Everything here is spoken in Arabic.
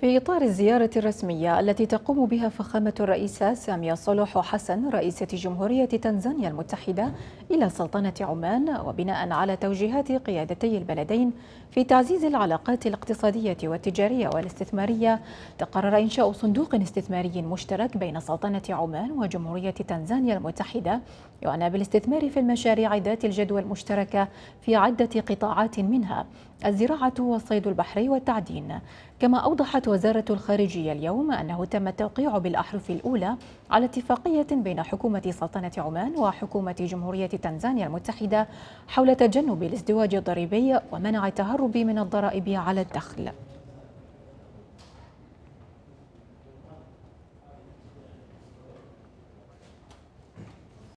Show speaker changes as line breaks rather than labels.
في إطار الزيارة الرسمية التي تقوم بها فخامة الرئيسة سامية صلح حسن رئيسة جمهورية تنزانيا المتحدة إلى سلطنة عمان وبناء على توجيهات قيادتي البلدين في تعزيز العلاقات الاقتصادية والتجارية والاستثمارية تقرر إنشاء صندوق استثماري مشترك بين سلطنة عمان وجمهورية تنزانيا المتحدة يعنى بالاستثمار في المشاريع ذات الجدوى المشتركة في عدة قطاعات منها الزراعة والصيد البحري والتعدين كما أوضحت وزارة الخارجية اليوم أنه تم التوقيع بالأحرف الأولى على اتفاقية بين حكومة سلطنة عمان وحكومة جمهورية تنزانيا المتحدة حول تجنب الازدواج الضريبي ومنع التهرب من الضرائب على الدخل